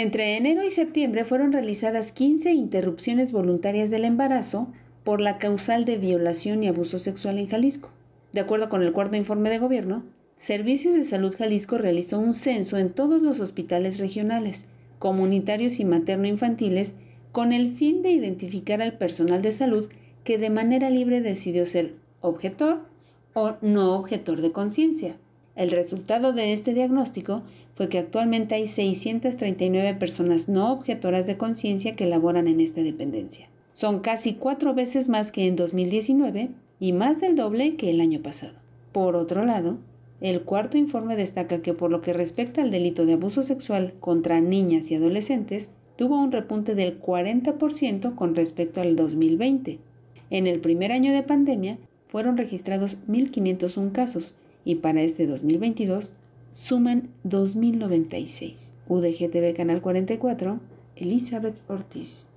Entre enero y septiembre fueron realizadas 15 interrupciones voluntarias del embarazo por la causal de violación y abuso sexual en Jalisco. De acuerdo con el cuarto informe de gobierno, Servicios de Salud Jalisco realizó un censo en todos los hospitales regionales, comunitarios y materno-infantiles con el fin de identificar al personal de salud que de manera libre decidió ser objetor o no objetor de conciencia. El resultado de este diagnóstico fue que actualmente hay 639 personas no objetoras de conciencia que laboran en esta dependencia. Son casi cuatro veces más que en 2019 y más del doble que el año pasado. Por otro lado, el cuarto informe destaca que por lo que respecta al delito de abuso sexual contra niñas y adolescentes, tuvo un repunte del 40% con respecto al 2020. En el primer año de pandemia fueron registrados 1.501 casos, y para este 2022 suman 2096. UDGTV Canal 44, Elizabeth Ortiz.